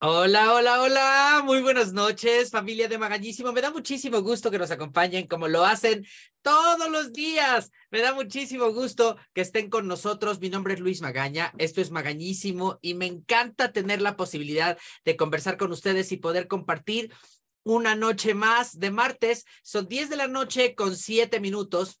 Hola, hola, hola, muy buenas noches familia de Magañísimo. Me da muchísimo gusto que nos acompañen como lo hacen todos los días. Me da muchísimo gusto que estén con nosotros. Mi nombre es Luis Magaña, esto es Magañísimo y me encanta tener la posibilidad de conversar con ustedes y poder compartir una noche más de martes. Son 10 de la noche con siete minutos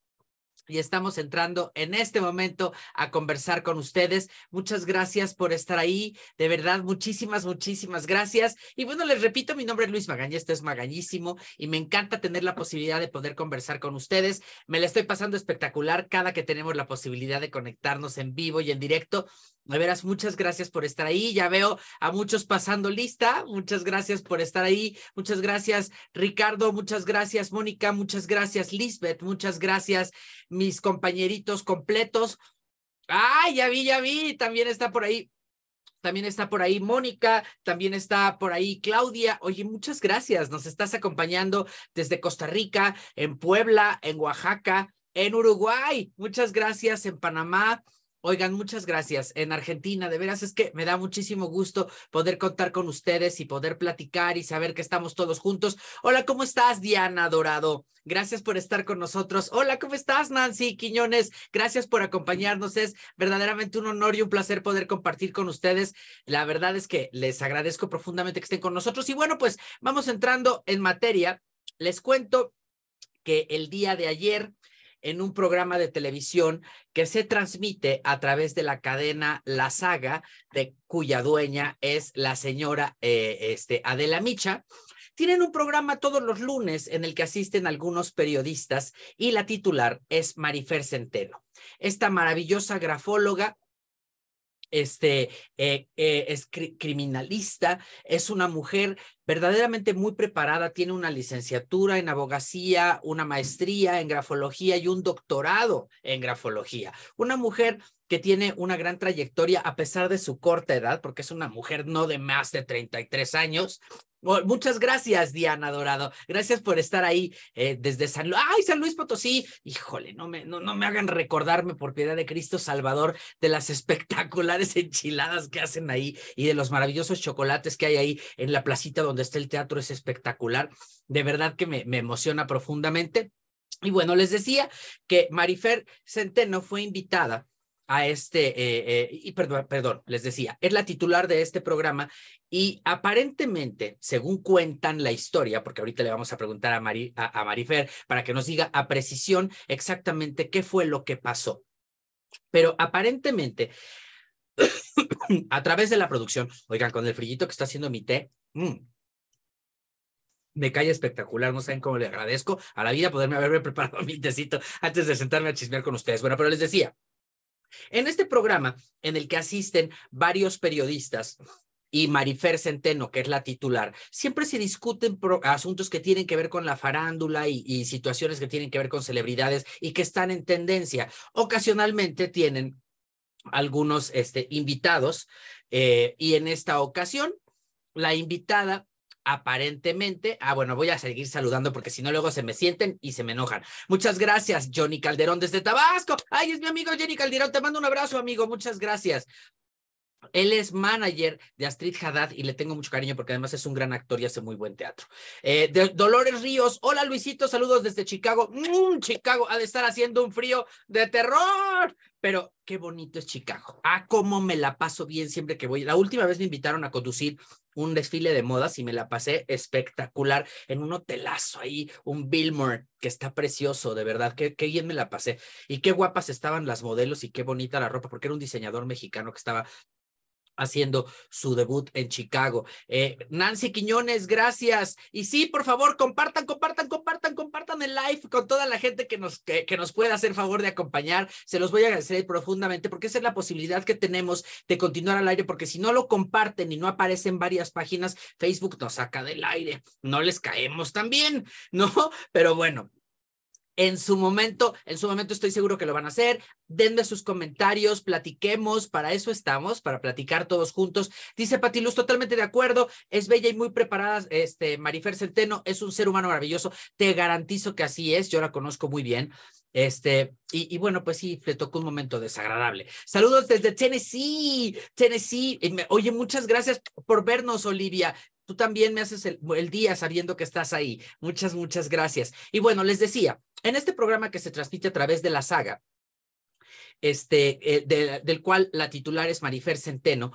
y estamos entrando en este momento a conversar con ustedes. Muchas gracias por estar ahí, de verdad, muchísimas, muchísimas gracias. Y bueno, les repito, mi nombre es Luis Magaña, Este es Magañísimo y me encanta tener la posibilidad de poder conversar con ustedes. Me la estoy pasando espectacular cada que tenemos la posibilidad de conectarnos en vivo y en directo. De veras, muchas gracias por estar ahí. Ya veo a muchos pasando lista. Muchas gracias por estar ahí. Muchas gracias, Ricardo. Muchas gracias, Mónica. Muchas gracias, Lisbeth. Muchas gracias, mis compañeritos completos. ay ya vi, ya vi. También está por ahí también está por ahí Mónica, también está por ahí Claudia. Oye, muchas gracias. Nos estás acompañando desde Costa Rica, en Puebla, en Oaxaca, en Uruguay. Muchas gracias en Panamá. Oigan, muchas gracias. En Argentina, de veras es que me da muchísimo gusto poder contar con ustedes y poder platicar y saber que estamos todos juntos. Hola, ¿cómo estás, Diana Dorado? Gracias por estar con nosotros. Hola, ¿cómo estás, Nancy Quiñones? Gracias por acompañarnos. Es verdaderamente un honor y un placer poder compartir con ustedes. La verdad es que les agradezco profundamente que estén con nosotros. Y bueno, pues vamos entrando en materia. Les cuento que el día de ayer en un programa de televisión que se transmite a través de la cadena La Saga, de cuya dueña es la señora eh, este, Adela Micha. Tienen un programa todos los lunes en el que asisten algunos periodistas y la titular es Marifer Centeno. Esta maravillosa grafóloga este, eh, eh, es criminalista, es una mujer verdaderamente muy preparada, tiene una licenciatura en abogacía, una maestría en grafología y un doctorado en grafología. Una mujer que tiene una gran trayectoria a pesar de su corta edad, porque es una mujer no de más de 33 años, Muchas gracias, Diana Dorado. Gracias por estar ahí eh, desde San Luis. ¡Ay, San Luis Potosí! Híjole, no me, no, no me hagan recordarme por piedad de Cristo Salvador de las espectaculares enchiladas que hacen ahí y de los maravillosos chocolates que hay ahí en la placita donde está el teatro. Es espectacular. De verdad que me, me emociona profundamente. Y bueno, les decía que Marifer Centeno fue invitada a este, eh, eh, y perdón, les decía, es la titular de este programa y aparentemente, según cuentan la historia, porque ahorita le vamos a preguntar a, a, Marifer para que nos diga a precisión exactamente qué fue lo que pasó. Pero aparentemente, a través de la producción, oigan, con el frillito que está haciendo mi té, mm, me cae espectacular, no saben cómo le agradezco a la vida poderme haberme preparado mi tecito antes de sentarme a chismear con ustedes. Bueno, pero les decía, en este programa, en el que asisten varios periodistas y Marifer Centeno, que es la titular, siempre se discuten asuntos que tienen que ver con la farándula y, situaciones que tienen que ver con celebridades y que están en tendencia. Ocasionalmente tienen algunos este, invitados eh, y en esta ocasión la invitada aparentemente. Ah, bueno, voy a seguir saludando porque si no luego se me sienten y se me enojan. Muchas gracias, Johnny Calderón desde Tabasco. Ay, es mi amigo Johnny Calderón, te mando un abrazo, amigo. Muchas gracias. Él es manager de Astrid Haddad y le tengo mucho cariño porque además es un gran actor y hace muy buen teatro. Eh, Dolores Ríos, hola Luisito, saludos desde Chicago. Mm, Chicago ha de estar haciendo un frío de terror, pero qué bonito es Chicago. Ah, cómo me la paso bien siempre que voy. La última vez me invitaron a conducir un desfile de modas y me la pasé espectacular en un hotelazo ahí, un Billmore que está precioso, de verdad, qué, bien me la pasé. Y qué guapas estaban las modelos y qué bonita la ropa, porque era un diseñador mexicano que estaba haciendo su debut en Chicago. Eh, Nancy Quiñones, gracias. Y sí, por favor, compartan, compartan, compartan, compartan el live con toda la gente que nos, que, que nos pueda hacer favor de acompañar. Se los voy a agradecer profundamente porque esa es la posibilidad que tenemos de continuar al aire, porque si no lo comparten y no aparecen varias páginas, Facebook nos saca del aire. No les caemos también, ¿no? Pero bueno, en su momento, en su momento estoy seguro que lo van a hacer. Denme sus comentarios, platiquemos, para eso estamos, para platicar todos juntos. Dice Patiluz, totalmente de acuerdo, es bella y muy preparada, este Marifer Centeno es un ser humano maravilloso, te garantizo que así es, yo la conozco muy bien. Este, y, y, bueno, pues sí, le tocó un momento desagradable. Saludos desde Tennessee, Tennessee. oye, muchas gracias por vernos, Olivia. Tú también me haces el, día sabiendo que estás ahí. Muchas, muchas gracias. Y bueno, les decía, en este programa que se transmite a través de la saga, este, eh, del cual la titular es Marifer Centeno,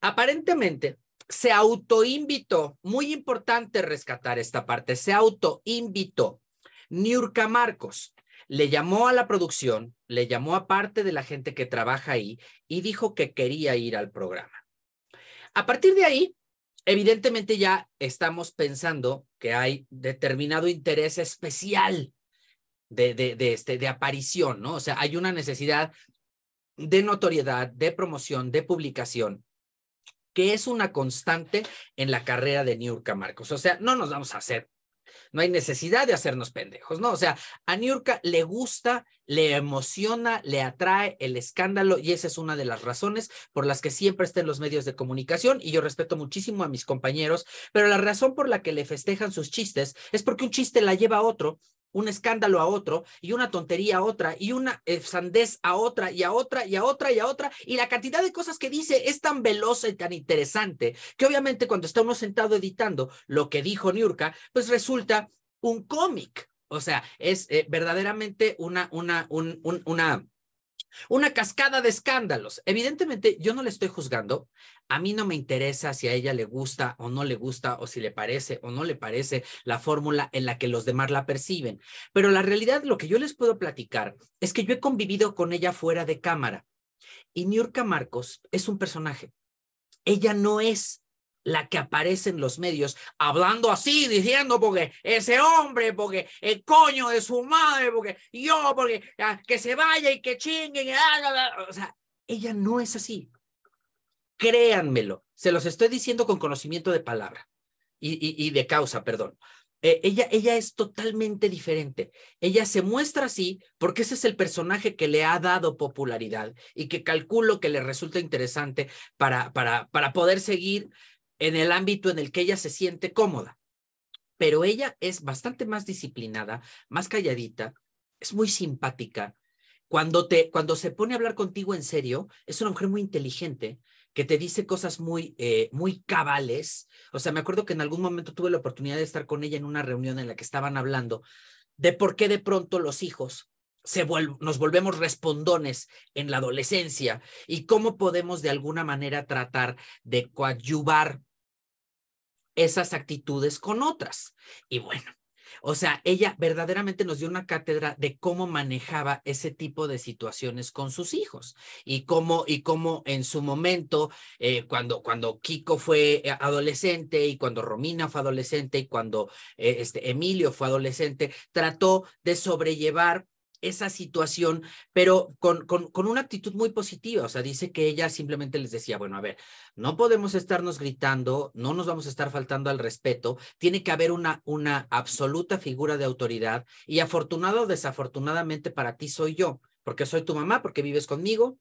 aparentemente se autoinvitó, muy importante rescatar esta parte, se autoinvitó Niurka Marcos. Le llamó a la producción, le llamó a parte de la gente que trabaja ahí y dijo que quería ir al programa. A partir de ahí, evidentemente ya estamos pensando que hay determinado interés especial de, de, este, de aparición, ¿no? O sea, hay una necesidad de notoriedad, de promoción, de publicación, que es una constante en la carrera de Niurka Marcos. O sea, no nos vamos a hacer no hay necesidad de hacernos pendejos, ¿no? O sea, a Niurka le gusta, le emociona, le atrae el escándalo y esa es una de las razones por las que siempre está en los medios de comunicación y yo respeto muchísimo a mis compañeros, pero la razón por la que le festejan sus chistes es porque un chiste la lleva a otro un escándalo a otro y una tontería a otra y una sandez a otra y a otra y a otra y a otra y la cantidad de cosas que dice es tan veloz y tan interesante que obviamente cuando estamos sentado editando lo que dijo Niurka, pues resulta un cómic. O sea, es eh, verdaderamente una, una, un, un, una una cascada de escándalos. Evidentemente, yo no le estoy juzgando. A mí no me interesa si a ella le gusta o no le gusta o si le parece o no le parece la fórmula en la que los demás la perciben. Pero la realidad, lo que yo les puedo platicar es que yo he convivido con ella fuera de cámara. Y Niurka Marcos es un personaje. Ella no es la que aparece en los medios, hablando así, diciendo, porque ese hombre, porque el coño de su madre, porque yo, porque ah, que se vaya y que chinguen. Ah, o sea, ella no es así. Créanmelo, se los estoy diciendo con conocimiento de palabra y, y, de causa, perdón. Eh, ella, ella es totalmente diferente. Ella se muestra así porque ese es el personaje que le ha dado popularidad y que calculo que le resulta interesante para, para, para poder seguir en el ámbito en el que ella se siente cómoda. Pero ella es bastante más disciplinada, más calladita, es muy simpática. Cuando, te, cuando se pone a hablar contigo en serio, es una mujer muy inteligente que te dice cosas muy, eh, muy cabales. O sea, me acuerdo que en algún momento tuve la oportunidad de estar con ella en una reunión en la que estaban hablando de por qué de pronto los hijos se nos volvemos respondones en la adolescencia y cómo podemos de alguna manera tratar de coadyuvar esas actitudes con otras. Y bueno, o sea, ella verdaderamente nos dio una cátedra de cómo manejaba ese tipo de situaciones con sus hijos y cómo, y cómo en su momento, eh, cuando, cuando Kiko fue eh, adolescente y cuando Romina fue adolescente y cuando eh, este, Emilio fue adolescente, trató de sobrellevar esa situación, pero con, con, una actitud muy positiva. O sea, dice que ella simplemente les decía, bueno, a ver, no podemos estarnos gritando, no nos vamos a estar faltando al respeto, tiene que haber una, una absoluta figura de autoridad y afortunado o desafortunadamente para ti soy yo, porque soy tu mamá, porque vives conmigo,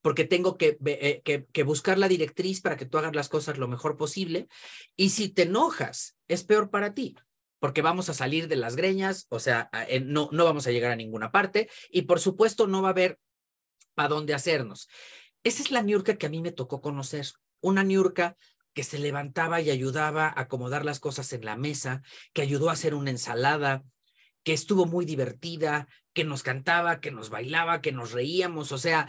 porque tengo que, eh, que, que, buscar la directriz para que tú hagas las cosas lo mejor posible. Y si te enojas, es peor para ti porque vamos a salir de las greñas, o sea, no, no vamos a llegar a ninguna parte y por supuesto no va a haber para dónde hacernos. Esa es la Niurka que a mí me tocó conocer, una Niurka que se levantaba y ayudaba a acomodar las cosas en la mesa, que ayudó a hacer una ensalada, que estuvo muy divertida, que nos cantaba, que nos bailaba, que nos reíamos, o sea,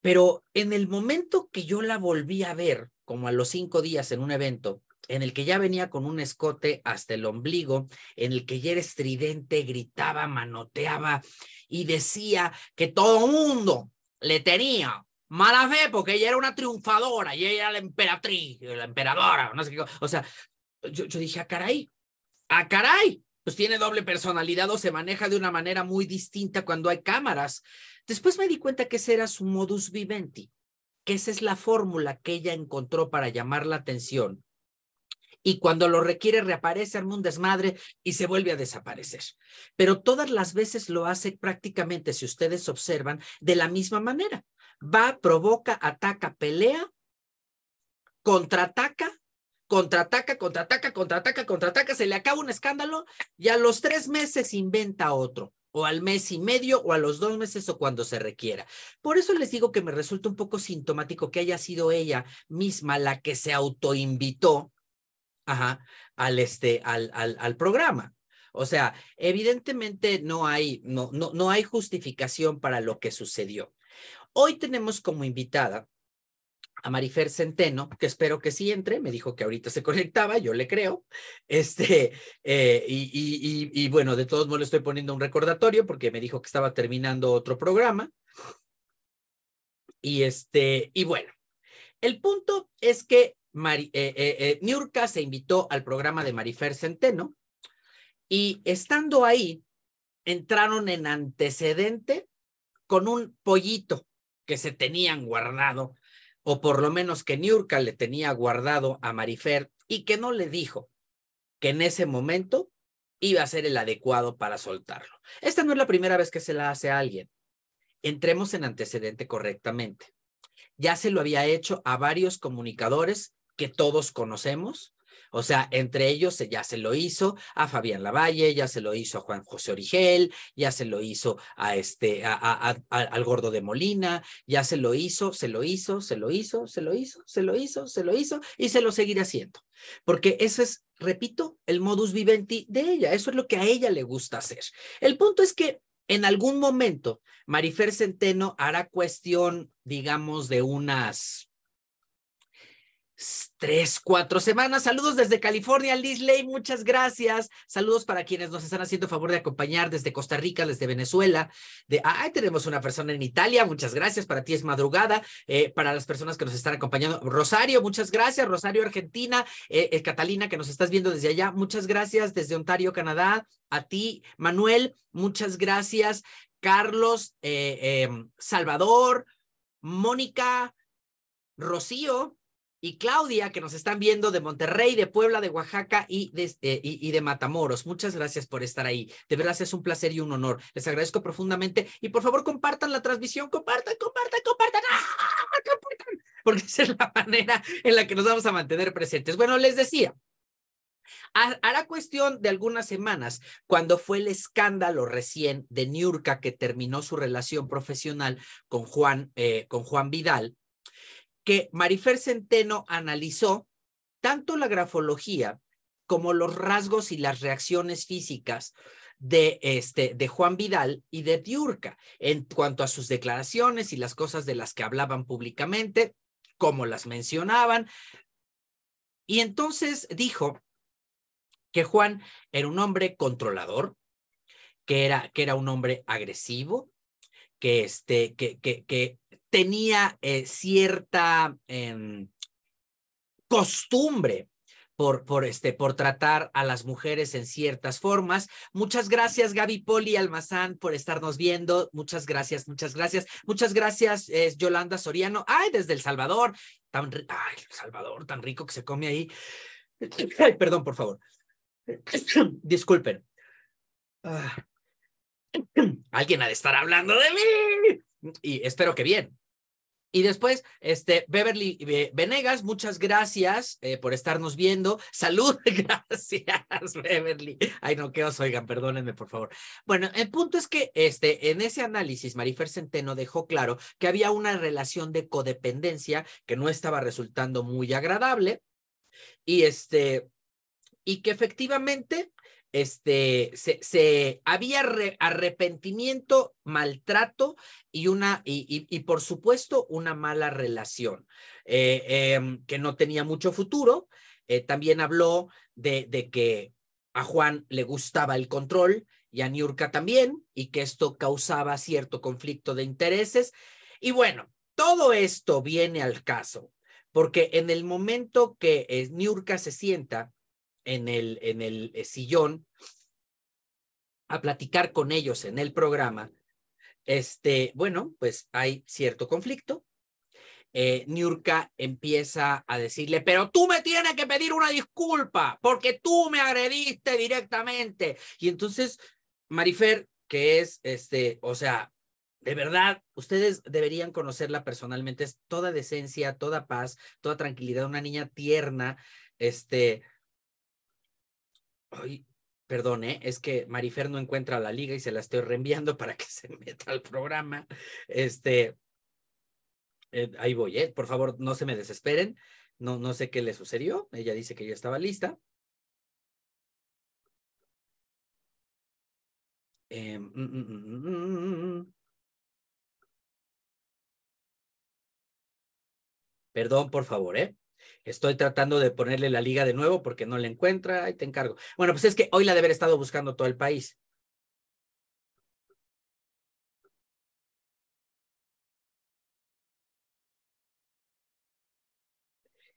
pero en el momento que yo la volví a ver, como a los cinco días en un evento, en el que ya venía con un escote hasta el ombligo, en el que ya era estridente, gritaba, manoteaba y decía que todo mundo le tenía mala fe porque ella era una triunfadora y ella era la emperatriz, la emperadora, no sé qué. O sea, yo, dije, a ah, caray, a ah, caray, pues tiene doble personalidad o se maneja de una manera muy distinta cuando hay cámaras. Después me di cuenta que ese era su modus vivendi, que esa es la fórmula que ella encontró para llamar la atención y cuando lo requiere reaparece, arma un desmadre y se vuelve a desaparecer. Pero todas las veces lo hace prácticamente, si ustedes observan, de la misma manera. Va, provoca, ataca, pelea, contraataca, contraataca, contraataca, contraataca, contraataca, se le acaba un escándalo y a los tres meses inventa otro o al mes y medio o a los dos meses o cuando se requiera. Por eso les digo que me resulta un poco sintomático que haya sido ella misma la que se autoinvitó Ajá, al, este, al, al, programa. O sea, evidentemente no hay, no, no, hay justificación para lo que sucedió. Hoy tenemos como invitada a Marifer Centeno, que espero que sí entre, me dijo que ahorita se conectaba, yo le creo, este, eh, y, bueno, de todos modos le estoy poniendo un recordatorio porque me dijo que estaba terminando otro programa. Y este, y bueno, el punto es que eh, eh, eh, Niurka se invitó al programa de Marifer Centeno y estando ahí, entraron en antecedente con un pollito que se tenían guardado, o por lo menos que Niurka le tenía guardado a Marifer y que no le dijo que en ese momento iba a ser el adecuado para soltarlo. Esta no es la primera vez que se la hace a alguien. Entremos en antecedente correctamente. Ya se lo había hecho a varios comunicadores que todos conocemos. O sea, entre ellos ya se lo hizo a Fabián Lavalle, ya se lo hizo a Juan José Origel, ya se lo hizo a este, al gordo de Molina, ya se lo hizo, se lo hizo, se lo hizo, se lo hizo, se lo hizo, se lo hizo y se lo seguirá haciendo. Porque eso es, repito, el modus vivendi de ella, eso es lo que a ella le gusta hacer. El punto es que en algún momento Marifer Centeno hará cuestión, digamos, de unas tres, cuatro semanas. Saludos desde California, Lisley muchas gracias. Saludos para quienes nos están haciendo favor de acompañar desde Costa Rica, desde Venezuela. De, ah, tenemos una persona en Italia, muchas gracias. Para ti es madrugada. Eh, para las personas que nos están acompañando, Rosario, muchas gracias. Rosario, Argentina. Eh, eh, Catalina, que nos estás viendo desde allá, muchas gracias. Desde Ontario, Canadá. A ti, Manuel, muchas gracias. Carlos, em, Salvador, Mónica, Rocío, y Claudia, que nos están viendo de Monterrey, de Puebla, de Oaxaca eh, y de, Matamoros. Muchas gracias por estar ahí. De verdad es un placer y un honor. Les agradezco profundamente y por favor compartan la transmisión, compartan, compartan, compartan, ¡Ah! porque esa es la manera en la que nos vamos a mantener presentes. Bueno, les decía. Hará cuestión de algunas semanas, cuando fue el escándalo recién de Niurka que terminó su relación profesional con Juan, eh, con Juan Vidal, que Marifer Centeno analizó tanto la grafología como los rasgos y las reacciones físicas de, este, de Juan Vidal y de Diurca en cuanto a sus declaraciones y las cosas de las que hablaban públicamente, como las mencionaban. Y entonces dijo que Juan era un hombre controlador, que era, que era un hombre agresivo, que, este, que, que, que tenía eh, cierta em, costumbre por, por, este, por tratar a las mujeres en ciertas formas. Muchas gracias, Gaby Poli Almazán, por estarnos viendo. Muchas gracias, muchas gracias. Muchas gracias, es Yolanda Soriano. Ay, desde El Salvador. Tan, ay, El Salvador, tan rico que se come ahí. Ay, perdón, por favor. Disculpen. Ah. alguien ha de estar hablando de mí. Y espero que bien. Y después, este, Beverly eh, Venegas, muchas gracias eh, por estarnos viendo. Salud, gracias, Beverly. Ay, no, que os oigan, perdónenme, por favor. Bueno, el punto es que este, en ese análisis, Marifer Centeno dejó claro que había una relación de codependencia que no estaba resultando muy agradable y, este, y que efectivamente este, se, había arrepentimiento, maltrato y una, y, por supuesto una mala relación eh, em, que no tenía mucho futuro. Eh, también habló de, de que a Juan le gustaba el control y a Niurka también, y que esto causaba cierto conflicto de intereses. Y bueno, todo esto viene al caso, porque en el momento que eh, Niurka se sienta en el, en el eh, sillón a platicar con ellos en el programa, este, bueno, pues hay cierto conflicto. Eh, Niurka empieza a decirle, pero tú me tienes que pedir una disculpa porque tú me agrediste directamente. Y entonces Marifer, que es, este, o sea, de verdad, ustedes deberían conocerla personalmente, es toda decencia, toda paz, toda tranquilidad, una niña tierna, este, Ay, perdón, ¿eh? es que Marifer no encuentra la liga y se la estoy reenviando para que se meta al programa. Este, eh, ahí voy, ¿eh? por favor, no se me desesperen. No, no sé qué le sucedió. Ella dice que ya estaba lista. Em, mm, mm, mm, perdón, por favor, ¿eh? Estoy tratando de ponerle la liga de nuevo porque no la encuentra. y te encargo. Bueno, pues es que hoy la de haber estado buscando todo el país.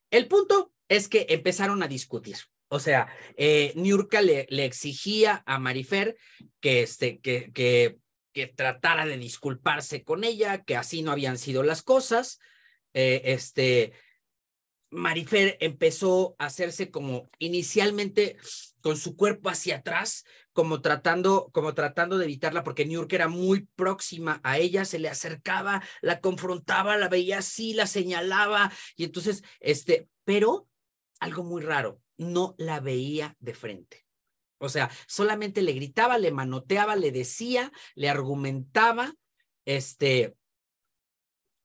El punto es que empezaron a discutir. O sea, eh, Niurka le, exigía a Marifer que, este, que, que, tratara de disculparse con ella, que así no habían sido las cosas. Eh, este, Marifer empezó a hacerse como inicialmente con su cuerpo hacia atrás, como tratando, como tratando de evitarla, porque New York era muy próxima a ella, se le acercaba, la confrontaba, la veía así, la señalaba, y entonces, este, pero algo muy raro, no la veía de frente. O sea, solamente le gritaba, le manoteaba, le decía, le argumentaba, este,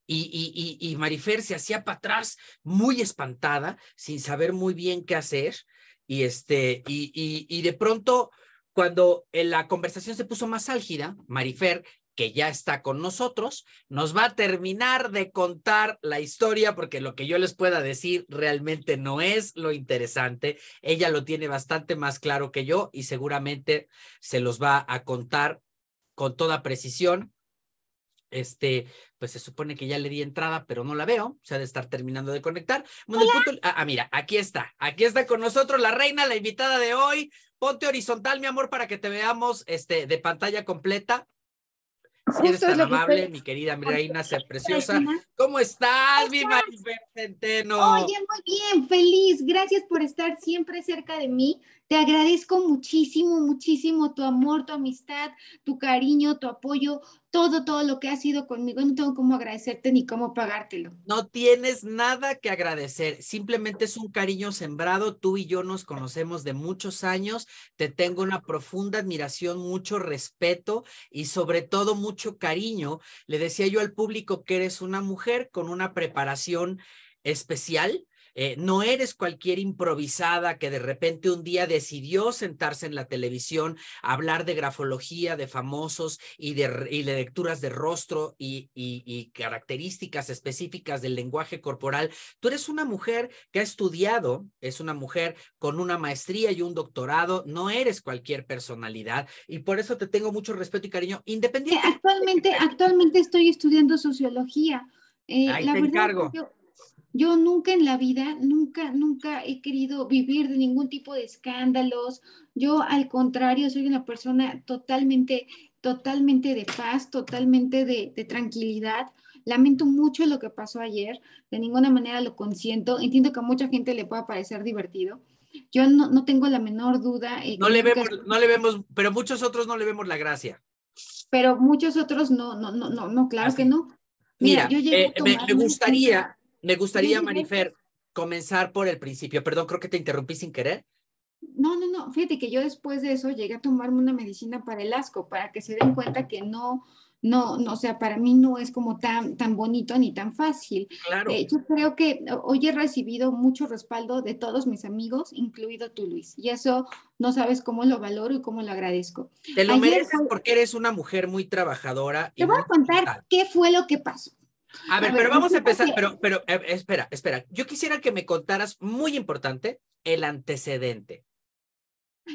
y, Marifer se hacía para atrás, muy espantada, sin saber muy bien qué hacer. Y, este, y, y, de pronto, cuando la conversación se puso más álgida, Marifer, que ya está con nosotros, nos va a terminar de contar la historia, porque lo que yo les pueda decir realmente no es lo interesante. Ella lo tiene bastante más claro que yo y seguramente se los va a contar con toda precisión este, pues se supone que ya le di entrada, pero no la veo. Se ha de estar terminando de conectar. Ah, ah, mira, aquí está. Aquí está con nosotros la reina, la invitada de hoy. Ponte horizontal, mi amor, para que te veamos este, de pantalla completa. Si eres tan amable, mi querida mi reina, sea preciosa. ¿Cómo estás, mi Maribel Oye, muy bien, feliz. Gracias por estar siempre cerca de mí. Te agradezco muchísimo, muchísimo tu amor, tu amistad, tu cariño, tu apoyo, todo, todo lo que ha sido conmigo. No tengo cómo agradecerte ni cómo pagártelo. No tienes nada que agradecer. Simplemente es un cariño sembrado. Tú y yo nos conocemos de muchos años. Te tengo una profunda admiración, mucho respeto y sobre todo mucho cariño. Le decía yo al público que eres una mujer con una preparación especial eh, no eres cualquier improvisada que de repente un día decidió sentarse en la televisión a hablar de grafología, de famosos y de, lecturas de rostro y, características específicas del lenguaje corporal. Tú eres una mujer que ha estudiado, es una mujer con una maestría y un doctorado, no eres cualquier personalidad y por eso te tengo mucho respeto y cariño, independiente. Actualmente, actualmente estoy estudiando sociología. Eh, Ahí te encargo. Yo nunca en la vida, nunca, nunca he querido vivir de ningún tipo de escándalos. Yo al contrario, soy una persona totalmente, totalmente de paz, totalmente de, tranquilidad. Lamento mucho lo que pasó ayer, de ninguna manera lo consiento. Entiendo que a mucha gente le pueda parecer divertido. Yo no, no tengo la menor duda. Eh, no, le vemos, no le vemos, pero muchos otros no le vemos la gracia. Pero muchos otros no, no, no, no, no claro que no. Mira, yo eh, me, gustaría, me gustaría, Marifer, comenzar por el principio. Perdón, creo que te interrumpí sin querer. No, no, no. Fíjate que yo después de eso llegué a tomarme una medicina para el asco, para que se den cuenta que no, no, no, o sea, para mí no es como tan, tan bonito ni tan fácil. Claro. Eh, yo creo que hoy he recibido mucho respaldo de todos mis amigos, incluido tú, Luis, y eso no sabes cómo lo valoro y cómo lo agradezco. Te lo mereces porque eres una mujer muy trabajadora. Te voy a contar qué fue lo que pasó. A ver, pero vamos a empezar, pero, pero eh, espera, espera. Yo quisiera que me contaras, muy importante, el antecedente.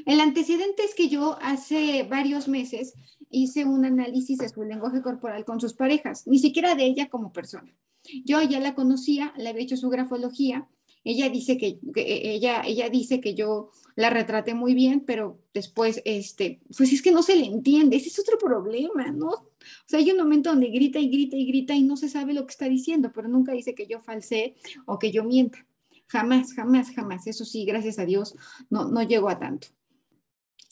El antecedente es que yo hace varios meses hice un análisis de su lenguaje corporal con sus parejas, ni siquiera de ella como persona. Yo ya la conocía, le había hecho su grafología. Ella dice que, eh, ella, ella dice que yo la retraté muy bien, pero después, este, pues es que no se le entiende, ese es otro problema, ¿no? O sea, hay un momento donde grita y grita y grita y no se sabe lo que está diciendo, pero nunca dice que yo falsé o que yo mienta. Jamás, jamás, jamás. Eso sí, gracias a Dios, no, no a tanto.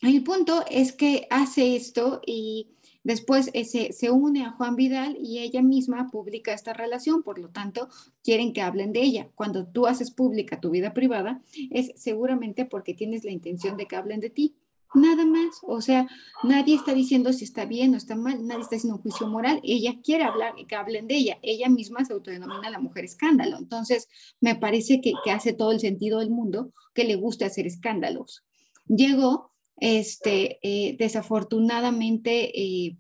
El punto es que hace esto y después se, se une a Juan Vidal y ella misma publica esta relación, por lo tanto, quieren que hablen de ella. Cuando tú haces pública tu vida privada, es seguramente porque tienes la intención de que hablen de ti. Nada más, o sea, nadie está diciendo si está bien o está mal, nadie está haciendo un juicio moral, ella quiere hablar, que hablen de ella, ella misma se autodenomina la mujer escándalo, entonces me parece que, hace todo el sentido del mundo que le guste hacer escándalos. Llegó, este, eh, desafortunadamente, eh,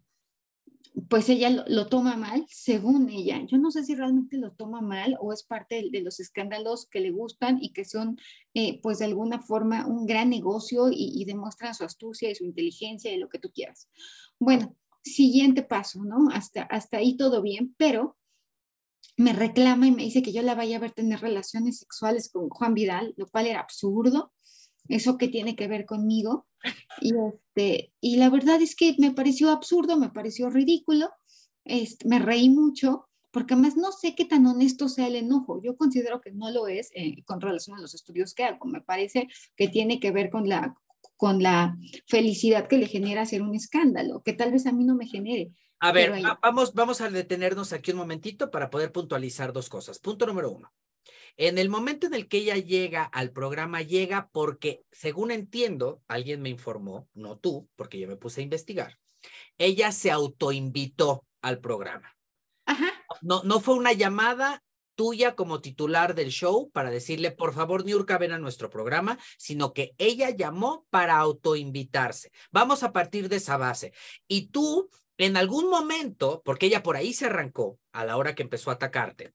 pues ella lo, toma mal, según ella. Yo no sé si realmente lo toma mal o es parte de, los escándalos que le gustan y que son, eh, pues de alguna forma, un gran negocio y, y, demuestran su astucia y su inteligencia y lo que tú quieras. Bueno, siguiente paso, ¿no? Hasta, hasta ahí todo bien, pero me reclama y me dice que yo la vaya a ver tener relaciones sexuales con Juan Vidal, lo cual era absurdo eso que tiene que ver conmigo. Y, este, y la verdad es que me pareció absurdo, me pareció ridículo, este, me reí mucho, porque además no sé qué tan honesto sea el enojo. Yo considero que no lo es eh, con relación a los estudios que hago. Me parece que tiene que ver con la, con la felicidad que le genera hacer un escándalo, que tal vez a mí no me genere. A ver, vamos, vamos a detenernos aquí un momentito para poder puntualizar dos cosas. Punto número uno. En el momento en el que ella llega al programa, llega porque, según entiendo, alguien me informó, no tú, porque yo me puse a investigar, ella se autoinvitó al programa. No, no fue una llamada tuya como titular del show para decirle, por favor, Niurka, ven a nuestro programa, sino que ella llamó para autoinvitarse. Vamos a partir de esa base. Y tú, en algún momento, porque ella por ahí se arrancó a la hora que empezó a atacarte,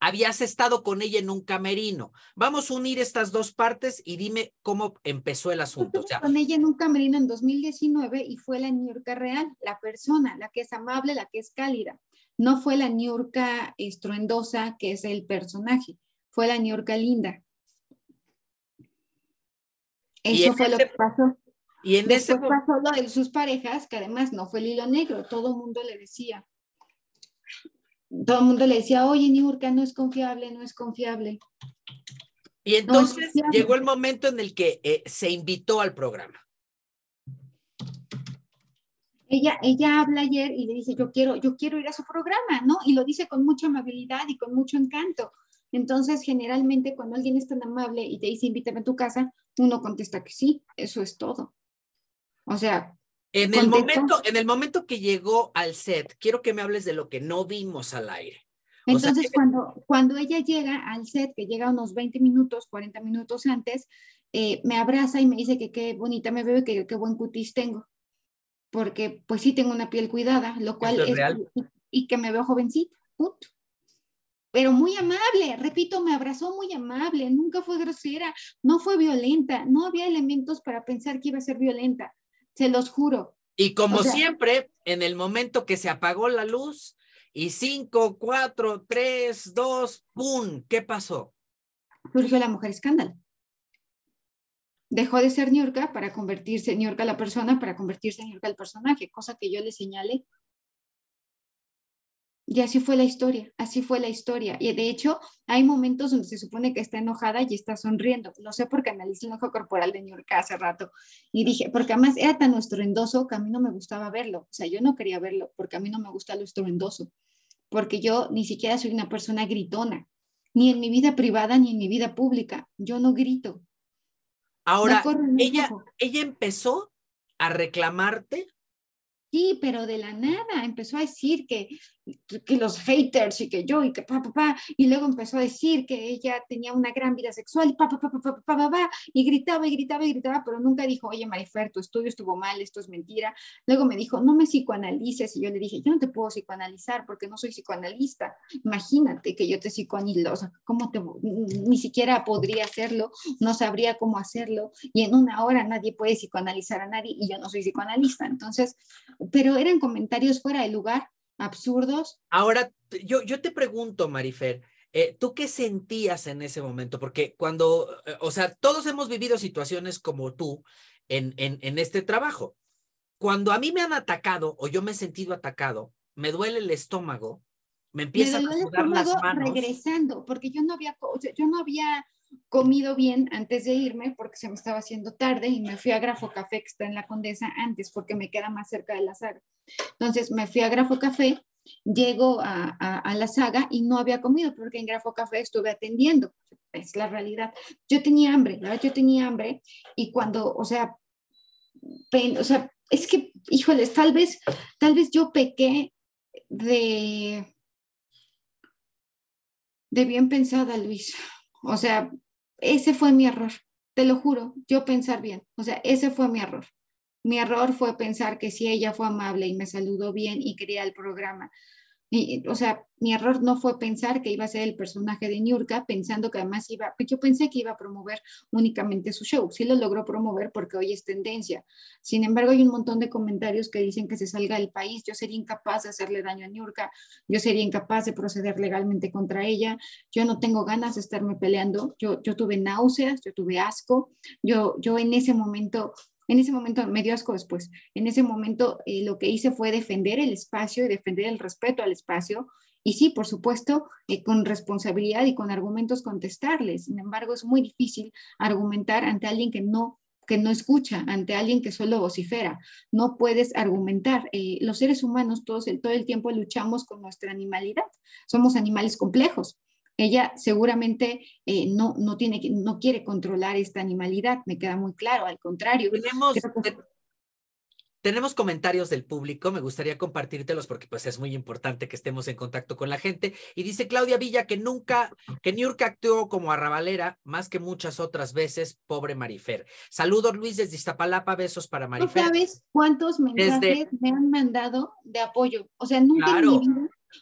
habías estado con ella en un camerino. Vamos a unir estas dos partes y dime cómo empezó el asunto. con ella en un camerino en 2019 y fue la niurka real, la persona, la que es amable, la que es cálida. No fue la niurka estruendosa, que es el personaje, fue la niurka linda. Eso fue lo que pasó. Y en ese pasó lo de sus parejas, que además no fue el hilo negro, todo el mundo le decía, todo el mundo le decía, oye, Niurka no es confiable, no es confiable. Y entonces llegó el momento en el que eh, se invitó al programa. Ella, ella habla ayer y le dice, yo quiero, yo quiero ir a su programa, ¿no? Y lo dice con mucha amabilidad y con mucho encanto. Entonces, generalmente cuando alguien es tan amable y te dice invítame a tu casa, uno contesta que sí, eso es todo. O sea, en el, momento, en el momento que llegó al set, quiero que me hables de lo que no vimos al aire. Entonces, cuando, cuando ella llega al set, que llega unos 20 minutos, 40 minutos antes, eh, me abraza y me dice que qué bonita me veo que qué buen cutis tengo. Porque pues sí tengo una piel cuidada, lo cual es, Y, que me veo jovencita. Pero muy amable, repito, me abrazó muy amable, nunca fue grosera, no fue violenta, no había elementos para pensar que iba a ser violenta se los juro. Y como siempre, en el momento que se apagó la luz y cinco, cuatro, tres, dos, ¡pum! ¿Qué pasó? Surgió la mujer escándalo. Dejó de ser Niurka para convertirse, Niurka la persona, para convertirse en el personaje, cosa que yo le señalé y así fue la historia, así fue la historia. Y de hecho, hay momentos donde se supone que está enojada y está sonriendo. No sé por qué analicé el enojo corporal de New hace rato. Y dije, porque además era tan estruendoso que a mí no me gustaba verlo. O sea, yo no quería verlo porque a mí no me gusta lo estruendoso. Porque yo ni siquiera soy una persona gritona, ni en mi vida privada ni en mi vida pública. Yo no grito. Ahora, este ella, ella empezó a reclamarte. Sí, pero de la nada empezó a decir que que, los haters y que yo y que papá y luego empezó a decir que ella tenía una gran vida sexual y papá papá papá, y gritaba y gritaba y gritaba, pero nunca dijo, oye Marifer, tu estudio estuvo mal, esto es mentira. Luego me dijo, no me psicoanalices y yo le dije, yo no te puedo psicoanalizar porque no soy psicoanalista. Imagínate que yo te psicoanalizo, ¿cómo te, ni siquiera podría hacerlo, no sabría cómo hacerlo y en una hora nadie puede psicoanalizar a nadie y yo no soy psicoanalista. Entonces, pero eran comentarios fuera de lugar absurdos. Ahora, yo, yo te pregunto, Marifer, eh, ¿Tú qué sentías en ese momento? Porque cuando, eh, o sea, todos hemos vivido situaciones como tú en, en, este trabajo. Cuando a mí me han atacado o yo me he sentido atacado, me duele el estómago, me empiezan a sudar el regresando, porque yo no había, yo no había comido bien antes de irme porque se me estaba haciendo tarde y me fui a Grafo Café, que está en la Condesa, antes porque me queda más cerca de la saga. Entonces me fui a Grafo Café, llego a, la saga y no había comido porque en Grafo Café estuve atendiendo. Es la realidad. Yo tenía hambre, ¿verdad? Yo tenía hambre y cuando, o sea, es que, híjoles, tal vez, tal vez yo pequé de, de bien pensada, Luisa o sea, ese fue mi error, te lo juro, yo pensar bien. O sea, ese fue mi error. Mi error fue pensar que si ella fue amable y me saludó bien y quería el programa, o sea, mi error no fue pensar que iba a ser el personaje de Niurka, pensando que además iba, yo pensé que iba a promover únicamente su show, sí lo logró promover porque hoy es tendencia. Sin embargo, hay un montón de comentarios que dicen que se salga del país, yo sería incapaz de hacerle daño a Niurka, yo sería incapaz de proceder legalmente contra ella, yo no tengo ganas de estarme peleando, yo, yo tuve náuseas, yo tuve asco, yo, yo en ese momento en ese momento medio asco después. En ese momento eh, lo que hice fue defender el espacio y defender el respeto al espacio. Y sí, por supuesto, eh, con responsabilidad y con argumentos contestarles. Sin embargo, es muy difícil argumentar ante alguien que no que no escucha, ante alguien que solo vocifera. No puedes argumentar. Eh, los seres humanos todos todo el tiempo luchamos con nuestra animalidad. Somos animales complejos ella seguramente eh, no, no, tiene, no quiere controlar esta animalidad, me queda muy claro, al contrario. Tenemos, comentarios del público, me gustaría compartírtelos porque pues es muy importante que estemos en contacto con la gente. Y dice Claudia Villa que nunca, que Niurka actuó como arrabalera más que muchas otras veces, pobre Marifer. Saludos Luis desde Iztapalapa, besos para Marifer. ¿No sabes cuántos mensajes me han mandado de apoyo? O sea, nunca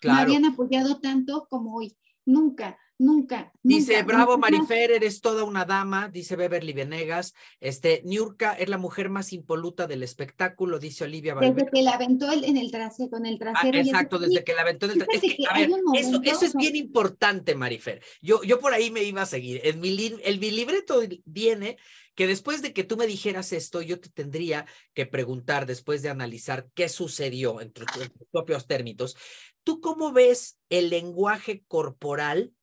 me habían apoyado tanto como hoy nunca, nunca. Dice Bravo Marifer, eres toda una dama, dice Beverly Venegas. Este, Niurka es la mujer más impoluta del espectáculo, dice Olivia Valverde. Desde que la aventó en el trasero, con el ah, trasero. exacto, desde, que la aventó en el trasero. eso, es bien importante, Marifer. Yo, yo por ahí me iba a seguir. En el, mi libreto viene que después de que tú me dijeras esto, yo te tendría que preguntar, después de analizar qué sucedió entre tus propios términos, ¿Tú cómo ves el lenguaje corporal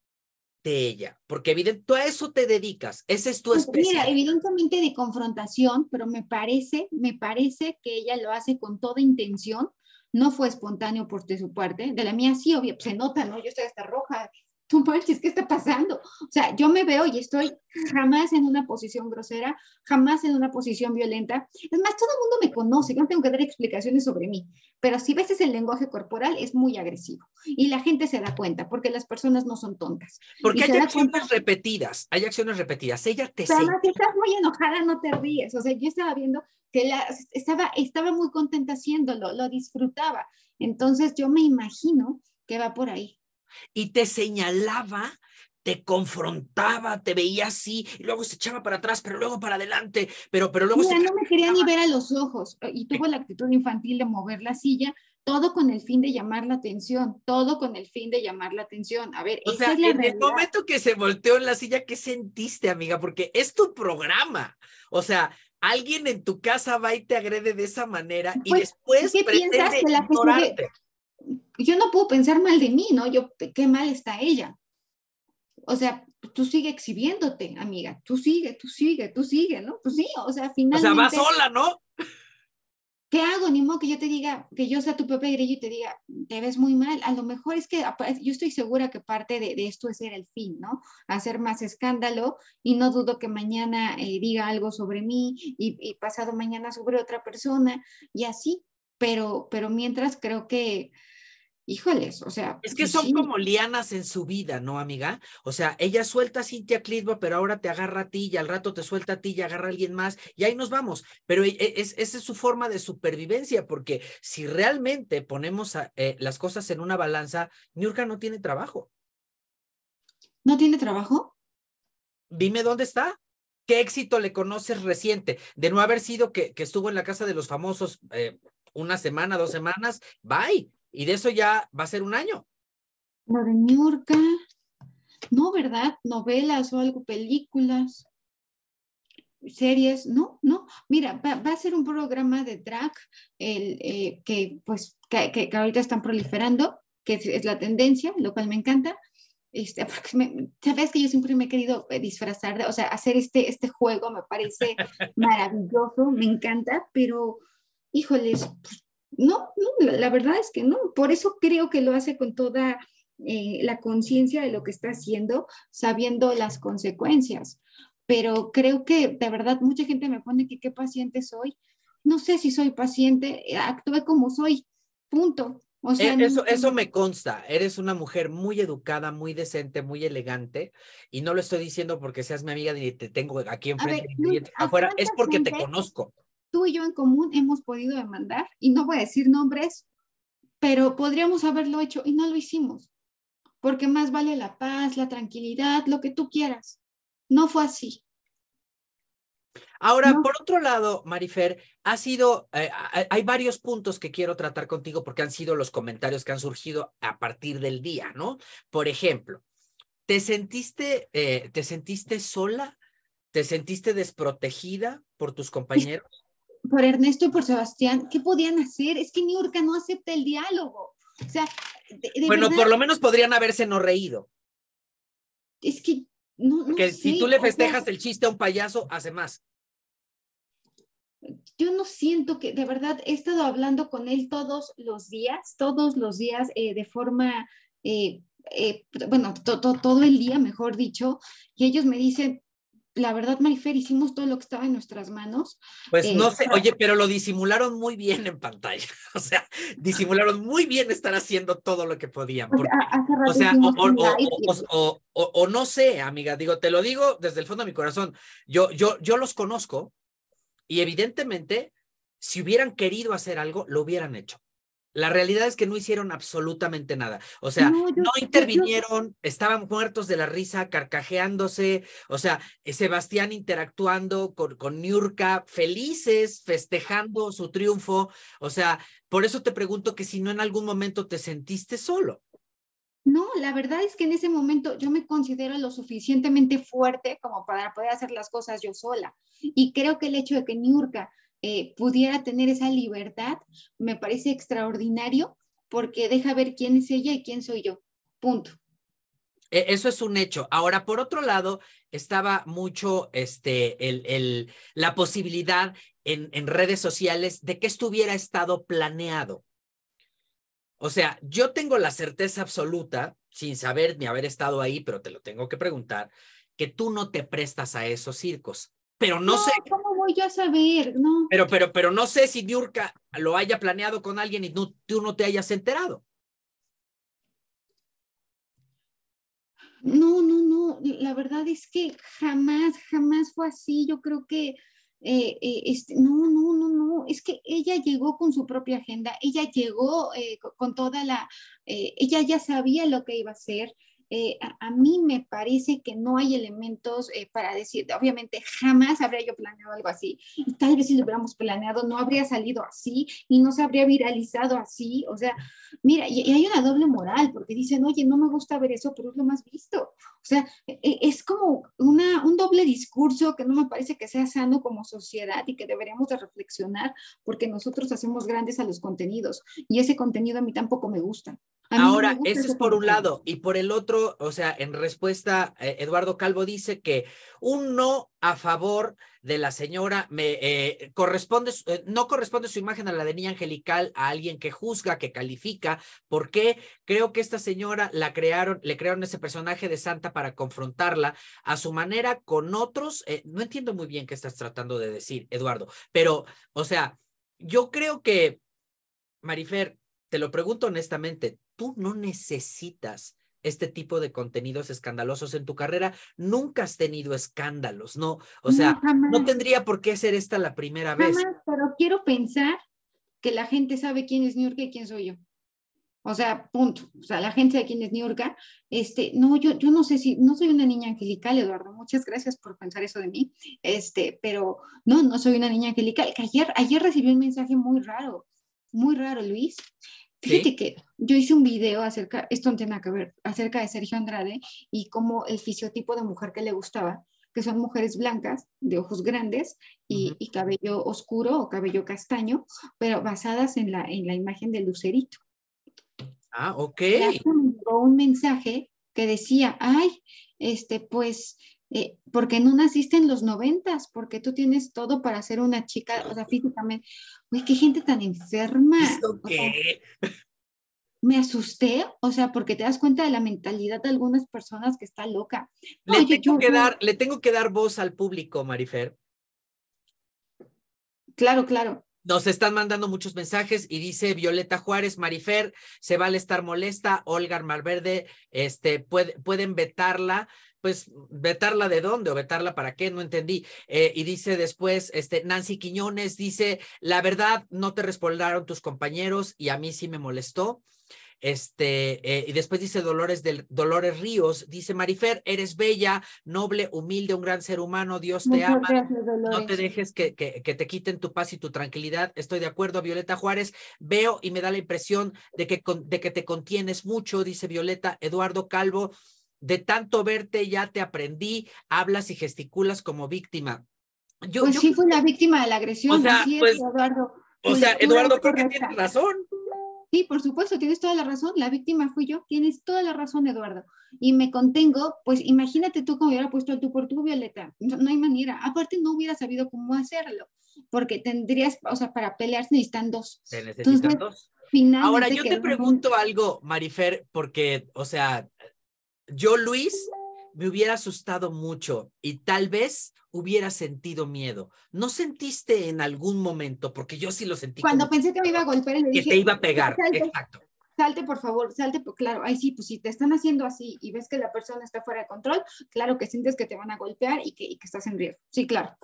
de ella? Porque evidentemente a eso te dedicas, esa es tu pues Mira, evidentemente de confrontación, pero me parece, me parece que ella lo hace con toda intención. No fue espontáneo por su parte, de la mía sí, obvio, se nota, ¿no? Yo estoy hasta roja, es manches, ¿qué está pasando? O sea, yo me veo y estoy jamás en una posición grosera, jamás en una posición violenta. Es más, todo el mundo me conoce, yo no tengo que dar explicaciones sobre mí, pero si ves el lenguaje corporal es muy agresivo y la gente se da cuenta porque las personas no son tontas. Porque hay acciones repetidas, hay acciones repetidas. Ella te... Pero si estás muy enojada, no te ríes. O sea, yo estaba viendo que estaba, estaba muy contenta haciéndolo, lo disfrutaba. Entonces yo me imagino que va por ahí y te señalaba, te confrontaba, te veía así, y luego se echaba para atrás, pero luego para adelante, pero, pero luego... no me quería ni ver a los ojos eh, y tuvo la actitud infantil de mover la silla, todo con el fin de llamar la atención, todo con el fin de llamar la atención. A ver, esa es la en el momento que se volteó en la silla, ¿qué sentiste, amiga? Porque es tu programa. O sea, alguien en tu casa va y te agrede de esa manera y pues, después ¿qué piensas de la yo no puedo pensar mal de mí, ¿no? Yo, qué mal está ella. O sea, tú sigue exhibiéndote, amiga, tú sigue, tú sigue, tú sigue, ¿no? Pues sí, o sea, finalmente. O sea, va sola, ¿no? ¿Qué hago? Ni modo que yo te diga, que yo sea tu Pepe Grillo y te diga, te ves muy mal. A lo mejor es que yo estoy segura que parte de, esto es ser el fin, ¿no? Hacer más escándalo y no dudo que mañana eh, diga algo sobre mí y, y pasado mañana sobre otra persona y así. Pero, pero mientras creo que híjoles, o sea. Es que pues son como lianas en su vida, ¿no, amiga? O sea, ella suelta a Cintia Clitba, pero ahora te agarra a ti y al rato te suelta a ti y agarra a alguien más y ahí nos vamos. Pero e, e, esa es, su forma de supervivencia, porque si realmente ponemos eh, las cosas en una balanza, Nurka no tiene trabajo. ¿No tiene trabajo? Dime dónde está. ¿Qué éxito le conoces reciente? De no haber sido que, estuvo en la casa de los famosos eh, una semana, dos semanas, bye y de eso ya va a ser un año. La de York. Ah, no, ¿verdad? Novelas o algo, películas, series, no, no. Mira, va, a ser un programa de drag el, eh, que, pues, que, ahorita están proliferando, que es, la tendencia, lo cual me encanta. Este, Sabes que yo siempre me he querido eh, disfrazar, o sea, hacer este, este juego me parece maravilloso, me encanta, pero híjoles, pues, no, la verdad es que no. Por eso creo que lo hace con toda eh, la conciencia de lo que está haciendo, sabiendo las consecuencias. Pero creo que de verdad mucha gente me pone que qué paciente soy. No sé si soy paciente, eh, actúe como soy, punto. Eh, eso, eso me consta, eres una mujer muy educada, muy decente, muy elegante, y no lo estoy diciendo porque seas mi amiga ni te tengo aquí enfrente, afuera, es porque te conozco tú y yo en común hemos podido demandar, y no voy a decir nombres, pero podríamos haberlo hecho y no lo hicimos, porque más vale la paz, la tranquilidad, lo que tú quieras. No fue así. Ahora, por otro lado, Marifer, ha sido, eh, hay varios puntos que quiero tratar contigo porque han sido los comentarios que han surgido a partir del día, ¿no? Por ejemplo, ¿te sentiste, eh, ¿te sentiste sola? ¿Te sentiste desprotegida por tus compañeros? por Ernesto y por Sebastián, ¿qué podían hacer? Es que Niurka no acepta el diálogo. O sea, bueno, por lo menos podrían haberse no reído. Es que no, que si tú le festejas el chiste a un payaso, hace más. Yo no siento que, de verdad, he estado hablando con él todos los días, todos los días eh, de forma, eh, eh, bueno, todo el día, mejor dicho, y ellos me dicen, la verdad, Marifer, hicimos todo lo que estaba en nuestras manos. Pues no eh, sé, oye, pero lo disimularon muy bien en pantalla. O sea, disimularon muy bien estar haciendo todo lo que podían. Pues, o sea, o, o, no sé, amiga, digo, te lo digo desde el fondo de mi corazón. Yo, yo, yo los conozco y evidentemente, si hubieran querido hacer algo, lo hubieran hecho. La realidad es que no hicieron absolutamente nada. O sea, no, intervinieron, estaban muertos de la risa, carcajeándose. O sea, eh, Sebastián interactuando con, con Niurka, felices, festejando su triunfo. O sea, por eso te pregunto que si no en algún momento te sentiste solo. No, la verdad es que en ese momento yo me considero lo suficientemente fuerte como para poder hacer las cosas yo sola. Y creo que el hecho de que Niurka eh, pudiera tener esa libertad, me parece extraordinario porque deja ver quién es ella y quién soy yo. Punto. E-, eso es un hecho. Ahora, por otro lado, estaba mucho este, el, el, la posibilidad en, en, redes sociales de que esto hubiera estado planeado. O sea, yo tengo la certeza absoluta, sin saber ni haber estado ahí, pero te lo tengo que preguntar, que tú no te prestas a esos circos. Pero no, sé ya yo saber? No. Pero, pero, pero no sé si Diurka lo haya planeado con alguien y tú no te hayas enterado. No, no, no. La verdad es que jamás, jamás fue así. Yo creo que eh, eh, este, no, no, no, no, es que ella llegó con su propia agenda, ella llegó eh, con toda la, ella ya sabía lo que iba a hacer, eh, a, mí me parece que no hay elementos eh, para decir, obviamente jamás habría yo planeado algo así, tal vez si lo hubiéramos planeado no habría salido así y no se habría viralizado así, o sea, mira, y, hay una doble moral, porque dicen, oye, no me gusta ver eso, pero es lo más visto, o sea, e, e, es como una, un doble discurso que no me parece que sea sano como sociedad y que deberíamos de reflexionar porque nosotros hacemos grandes a los contenidos y ese contenido a mí tampoco me gusta. Ahora, ese es por un lado. Y por el otro, o sea, en respuesta, eh, Eduardo Calvo dice que un no a favor de la señora me, eh, corresponde, eh, no corresponde su imagen a la de niña angelical a alguien que juzga, que califica, porque creo que esta señora la crearon, le crearon ese personaje de santa para confrontarla a su manera con otros. no entiendo muy bien qué estás tratando de decir, Eduardo, pero, o sea, yo creo que, Marifer, te lo pregunto honestamente, tú no necesitas este tipo de contenidos escandalosos en tu carrera. Nunca has tenido escándalos, ¿no? O sea, no, tendría por qué ser esta la primera jamás, vez. Pero quiero pensar que la gente sabe quién es Niurka y quién soy yo. O sea, punto. O sea, la gente sabe quién es Niurka, este, no, yo, yo no sé si, no soy una niña angelical, Eduardo, muchas gracias por pensar eso de mí, este, pero no, no soy una niña angelical. ayer, ayer recibí un mensaje muy raro, muy raro, Luis. Fíjate que yo hice un video acerca, esto no tiene que ver, acerca de Sergio Andrade y como el fisiotipo de mujer que le gustaba, que son mujeres blancas, de ojos grandes y, cabello oscuro o cabello castaño, pero basadas en la, en la imagen de Lucerito. Ah, ok. Y un mensaje que decía, ay, este, pues eh, porque no naciste en los noventas, porque tú tienes todo para ser una chica, o sea, físicamente, uy, qué gente tan enferma. me asusté, o sea, porque te das cuenta de la mentalidad de algunas personas que está loca. le, tengo que dar, le tengo que dar voz al público, Marifer. Claro, claro. Nos están mandando muchos mensajes y dice Violeta Juárez, Marifer, se vale estar molesta, Olga Malverde, este, pueden vetarla, pues vetarla de dónde o vetarla para qué, no entendí. Eh, y dice después, este, Nancy Quiñones dice, la verdad, no te respaldaron tus compañeros y a mí sí me molestó. Este, eh, y después dice Dolores del Dolores Ríos, dice Marifer, eres bella, noble, humilde, un gran ser humano, Dios te ama. no te dejes que, que, te quiten tu paz y tu tranquilidad. Estoy de acuerdo, Violeta Juárez. Veo y me da la impresión de que, de que te contienes mucho, dice Violeta. Eduardo Calvo, de tanto verte ya te aprendí, hablas y gesticulas como víctima. Yo, pues sí fui la víctima de la agresión, o sea, pues, Eduardo. o pues sea, Eduardo, creo que tienes razón. Sí, por supuesto, tienes toda la razón, la víctima fui yo, tienes toda la razón, Eduardo. Y me contengo, pues imagínate tú cómo hubiera puesto el tú por tu, Violeta. No, hay manera. Aparte, no hubiera sabido cómo hacerlo, porque tendrías, o sea, para pelearse necesitan dos. Se necesitan dos. Ahora, yo te pregunto algo, Marifer, porque, o sea, yo, Luis, me hubiera asustado mucho y tal vez hubiera sentido miedo. ¿No sentiste en algún momento? Porque yo sí lo sentí. Cuando pensé que me iba a golpear, que te iba a pegar. Exacto. Salte, por favor, salte, pues, claro, ahí sí, pues si te están haciendo así y ves que la persona está fuera de control, claro que sientes que te van a golpear y que, estás en riesgo. Sí, claro.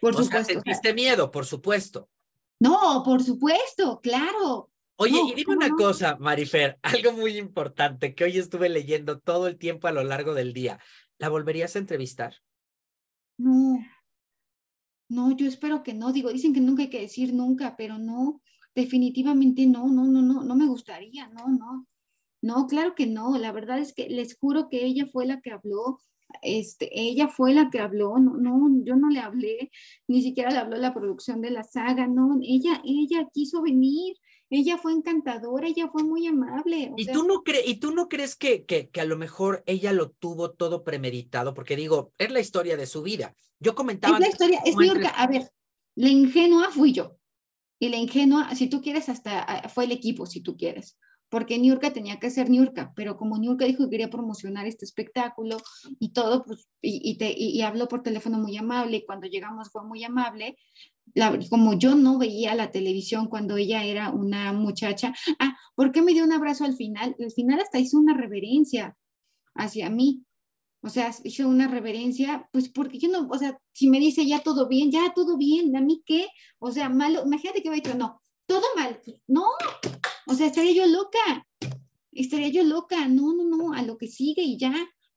Por supuesto. sentiste miedo, por supuesto. No, por supuesto, claro. Oye, y dime una cosa, Marifer, algo muy importante que hoy estuve leyendo todo el tiempo a lo largo del día. ¿La volverías a entrevistar? No, no, yo espero que no. Digo, dicen que nunca hay que decir nunca, pero no, definitivamente no, no, no, no, no me gustaría, no, no. No, claro que no. La verdad es que les juro que ella fue la que habló. Este, ella fue la que habló, no, no, yo no le hablé, ni siquiera le habló la producción de la saga, no, ella, ella quiso venir, ella fue encantadora, ella fue muy amable. ¿Y, tú no ¿Y tú no crees que, que, a lo mejor ella lo tuvo todo premeditado? Porque digo, es la historia de su vida. Yo comentaba... Es la historia, es Niurka. a ver, la ingenua fui yo. Y la ingenua, si tú quieres, hasta ah, fue el equipo, si tú quieres porque Niurka tenía que ser Niurka, pero como Niurka dijo que quería promocionar este espectáculo y todo, pues, y, te, y, y habló por teléfono muy amable, y cuando llegamos fue muy amable, como yo no veía la televisión cuando ella era una muchacha, ah, ¿por qué me dio un abrazo al final? Al final hasta hizo una reverencia hacia mí. O sea, hizo una reverencia, pues porque yo no, o sea, si me dice ya todo bien, ya todo bien, ¿a mí qué? O sea, malo, imagínate que va a decir, no, todo mal, pues, no, o sea, estaría yo loca, estaría yo loca, no, no, no, a lo que sigue y ya.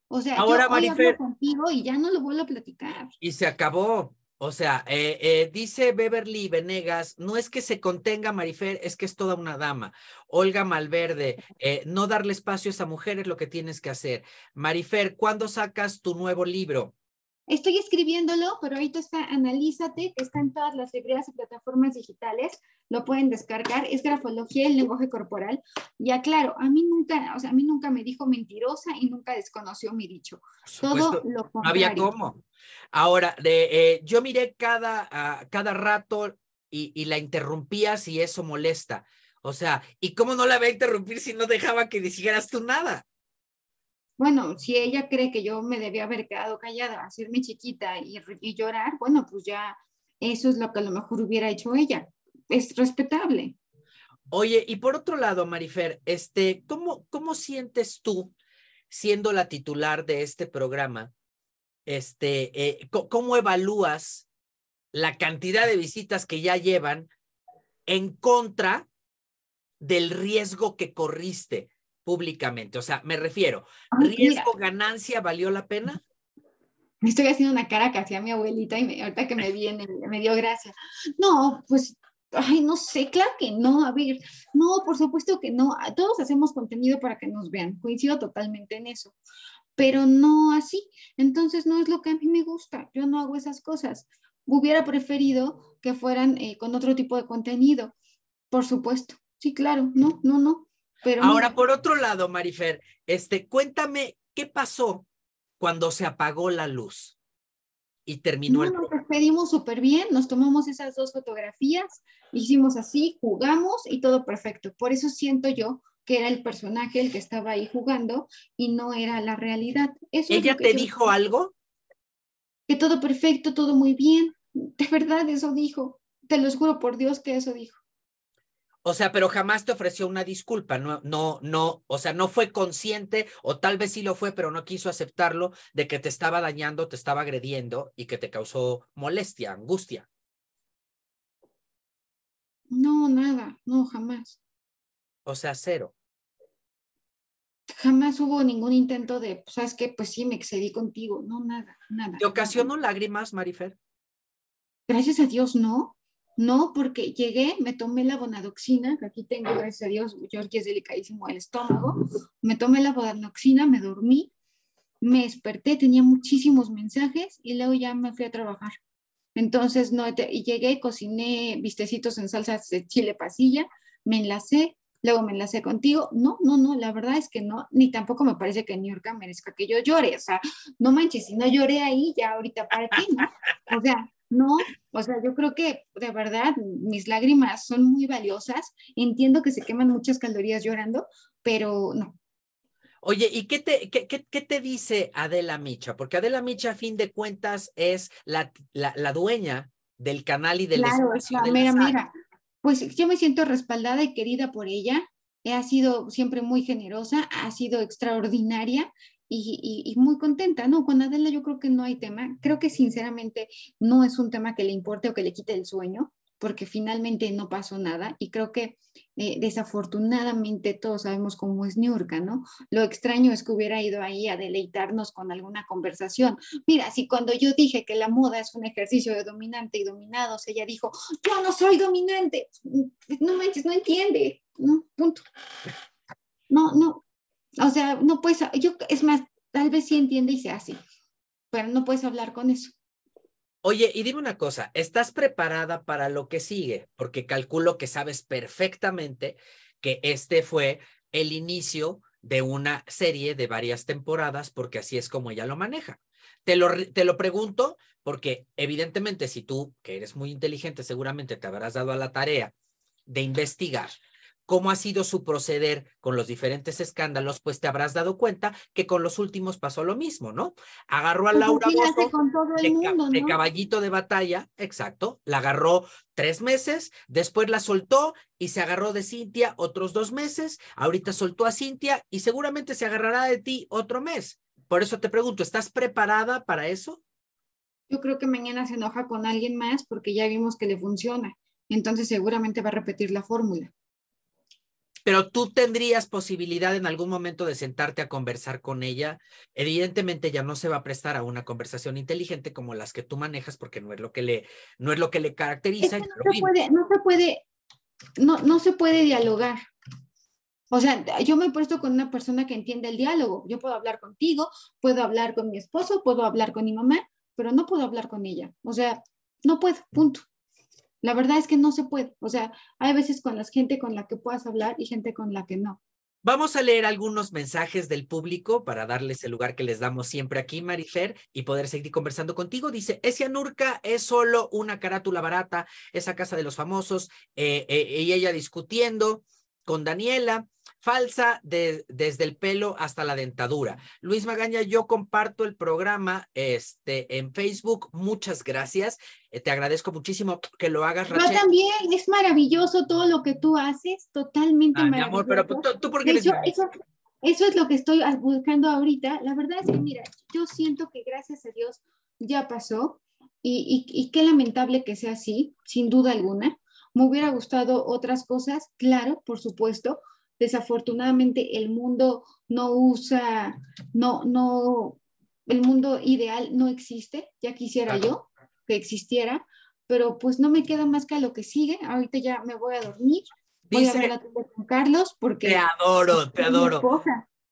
O sea, Ahora, yo hoy Marifer, contigo y ya no lo vuelvo a platicar. Y se acabó. O sea, eh, eh, dice Beverly Venegas, no es que se contenga Marifer, es que es toda una dama. Olga Malverde, eh, no darle espacio a esa mujer es lo que tienes que hacer. Marifer, ¿cuándo sacas tu nuevo libro? Estoy escribiéndolo, pero ahorita está Analízate, está en todas las librerías y plataformas digitales lo pueden descargar, es grafología del lenguaje corporal. ya claro a mí nunca, o sea, a mí nunca me dijo mentirosa y nunca desconoció mi dicho. Todo lo contrario. había cómo. Ahora, eh, yo miré cada, ah, cada rato y, la interrumpía si eso molesta. O sea, ¿y cómo no la voy a interrumpir si no dejaba que dijeras tú nada? Bueno, si ella cree que yo me debía haber quedado callada, hacerme chiquita y llorar, bueno, pues ya eso es lo que a lo mejor hubiera hecho ella es respetable. Oye, y por otro lado, Marifer, este, ¿cómo, ¿cómo sientes tú, siendo la titular de este programa, este, eh, cómo evalúas la cantidad de visitas que ya llevan en contra del riesgo que corriste públicamente? O sea, me refiero, ¿riesgo, ganancia, valió la pena? Estoy haciendo una cara que hacía mi abuelita y ahorita que me viene, me dio gracia. No, pues Ay, no sé, claro que no, a ver, no, por supuesto que no, todos hacemos contenido para que nos vean, coincido totalmente en eso, pero no así, entonces no es lo que a mí me gusta, yo no hago esas cosas, hubiera preferido que fueran eh, con otro tipo de contenido, por supuesto, sí, claro, no, no, no, pero... Ahora, por otro lado, Marifer, este, cuéntame, ¿qué pasó cuando se apagó la luz y terminó el programa? pedimos súper bien, nos tomamos esas dos fotografías, hicimos así, jugamos y todo perfecto. Por eso siento yo que era el personaje el que estaba ahí jugando y no era la realidad. ¿Ella te dijo algo? Que todo perfecto, todo muy bien. De verdad, eso dijo. Te lo juro por Dios que eso dijo. O sea, pero jamás te ofreció una disculpa, no, no, no, o sea, no fue consciente, o tal vez sí lo fue, pero no quiso aceptarlo, de que te estaba dañando, te estaba agrediendo y que te causó molestia, angustia. No, nada, no, jamás. O sea, cero. Jamás hubo ningún intento de, ¿sabes qué? Pues sí, me excedí contigo. No, nada, nada. ¿Te ocasionó lágrimas, Marifer? Gracias a Dios, no. No, porque llegué, me tomé la bonadoxina, que aquí tengo, gracias a Dios, Jorge es delicadísimo el estómago, me tomé la bonadoxina, me dormí, me desperté, tenía muchísimos mensajes y luego ya me fui a trabajar. Entonces, no, y llegué, cociné vistecitos en salsas de chile pasilla, me enlacé, luego me enlacé contigo. No, no, no, la verdad es que no, ni tampoco me parece que New York merezca que yo llore. O sea, no manches, si no lloré ahí, ya ahorita para ti, ¿no? O sea, ¿no? O sea, yo creo que de verdad mis lágrimas son muy valiosas. Entiendo que se queman muchas calorías llorando, pero no. Oye, ¿y qué te, qué, qué, te dice Adela Micha? Porque Adela Micha, a fin de cuentas, es la, la, la dueña del canal y del claro, Claro, mira, mira, pues yo me siento respaldada y querida por ella. Ha sido siempre muy generosa, ha sido extraordinaria y, muy contenta, ¿no? Con Adela yo creo que no hay tema, creo que sinceramente no es un tema que le importe o que le quite el sueño, porque finalmente no pasó nada y creo que eh, desafortunadamente todos sabemos cómo es Niurka, ¿no? Lo extraño es que hubiera ido ahí a deleitarnos con alguna conversación. Mira, si cuando yo dije que la moda es un ejercicio de dominante y dominados, ella dijo, yo no soy dominante, mm, no manches, no entiende, ¿no? Punto. No, no, o sea, no puedes, yo, es más, tal vez sí entiende y sea así, pero no puedes hablar con eso. Oye, y dime una cosa, ¿estás preparada para lo que sigue? Porque calculo que sabes perfectamente que este fue el inicio de una serie de varias temporadas, porque así es como ella lo maneja. Te lo, te lo pregunto porque evidentemente si tú, que eres muy inteligente, seguramente te habrás dado a la tarea de investigar cómo ha sido su proceder con los diferentes escándalos, pues te habrás dado cuenta que con los últimos pasó lo mismo, ¿no? Agarró a pues Laura de, caballito de batalla, exacto, la agarró tres meses, después la soltó y se agarró de Cintia otros dos meses, ahorita soltó a Cintia y seguramente se agarrará de ti otro mes. Por eso te pregunto, ¿estás preparada para eso? Yo creo que mañana se enoja con alguien más porque ya vimos que le funciona. Entonces seguramente va a repetir la fórmula pero tú tendrías posibilidad en algún momento de sentarte a conversar con ella. Evidentemente ya no se va a prestar a una conversación inteligente como las que tú manejas porque no es lo que le, no es lo que le caracteriza. no, se puede, no, se puede, no, no se puede dialogar. O sea, yo me he puesto con una persona que entiende el diálogo. Yo puedo hablar contigo, puedo hablar con mi esposo, puedo hablar con mi mamá, pero no puedo hablar con ella. O sea, no puedo, punto. La verdad es que no se puede. O sea, hay veces con la gente con la que puedas hablar y gente con la que no. Vamos a leer algunos mensajes del público para darles el lugar que les damos siempre aquí, Marifer, y poder seguir conversando contigo. Dice, ese Nurka es solo una carátula barata, esa casa de los famosos, eh, eh, y ella discutiendo con Daniela. Falsa desde el pelo hasta la dentadura. Luis Magaña, yo comparto el programa este, en Facebook. Muchas gracias. Eh, te agradezco muchísimo que lo hagas. Yo también, es maravilloso todo lo que tú haces, totalmente maravilloso. amor, pero tú, por eso, es lo que estoy buscando ahorita. La verdad es que, mira, yo siento que gracias a Dios ya pasó y qué lamentable que sea así, sin duda alguna ¿Me hubiera gustado otras cosas? Claro, por supuesto. Desafortunadamente el mundo no usa, no, no, el mundo ideal no existe, ya quisiera yo que existiera, pero pues no me queda más que a lo que sigue. Ahorita ya me voy a dormir. Voy a hablar con Carlos porque... Te adoro, te adoro.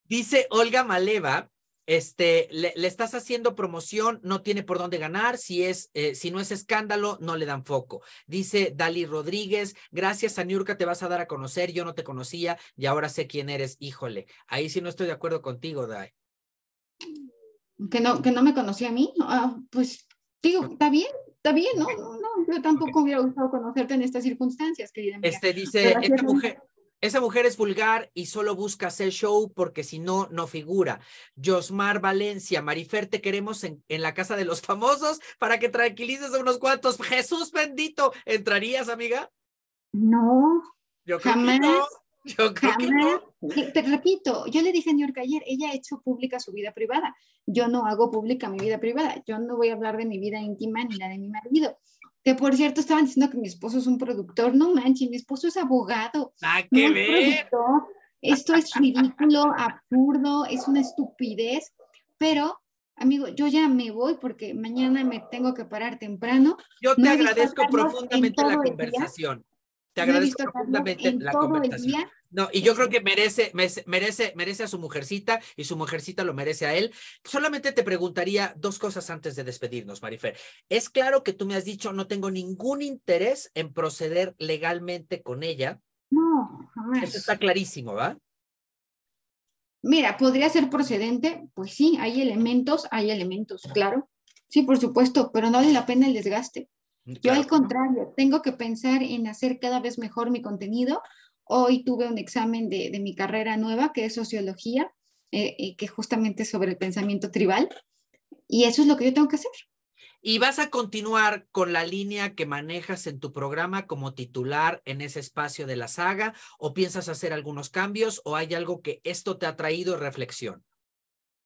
Dice Olga Maleva este, le, estás haciendo promoción, no tiene por dónde ganar, si, es, eh, si no es escándalo, no le dan foco. Dice Dali Rodríguez, gracias a te vas a dar a conocer, yo no te conocía y ahora sé quién eres, híjole, ahí sí no estoy de acuerdo contigo, Dai. Que no, que no me conocía a mí, ah, pues digo, está bien, está bien, no, no, yo tampoco hubiera gustado conocerte en estas circunstancias, querida. Este dice, esta mujer, esa mujer es vulgar y solo busca hacer show porque si no, no figura. Josmar Valencia, Marifer, te queremos en, la casa de los famosos para que tranquilices a unos cuantos. Jesús bendito, ¿entrarías, amiga? No. Yo Yo Te repito, yo le dije a New ayer, ella ha hecho pública su vida privada. Yo no hago pública mi vida privada. Yo no voy a hablar de mi vida íntima ni la de mi marido por cierto, estaban diciendo que mi esposo es un productor. No manches, mi esposo es abogado. Ah, qué no Esto es ridículo, absurdo, es una estupidez. Pero, amigo, yo ya me voy porque mañana me tengo que parar temprano. Yo te agradezco profundamente la conversación. Te agradezco profundamente la conversación. No, y yo creo que merece, merece, merece a su mujercita y su mujercita lo merece a él. Solamente te preguntaría dos cosas antes de despedirnos, Marifer. Es claro que tú me has dicho, no tengo ningún interés en proceder legalmente con ella. No, jamás. Eso está clarísimo, ¿va? Mira, ¿podría ser procedente? Pues sí, hay elementos, hay elementos, claro. Sí, por supuesto, pero no vale la pena el desgaste. Mm, yo al contrario, tengo que pensar en hacer cada vez mejor mi contenido Hoy tuve un examen de, mi carrera nueva, que es sociología, eh, que justamente es sobre el pensamiento tribal. Y eso es lo que yo tengo que hacer. Y vas a continuar con la línea que manejas en tu programa como titular en ese espacio de la saga, o piensas hacer algunos cambios, o hay algo que esto te ha traído reflexión.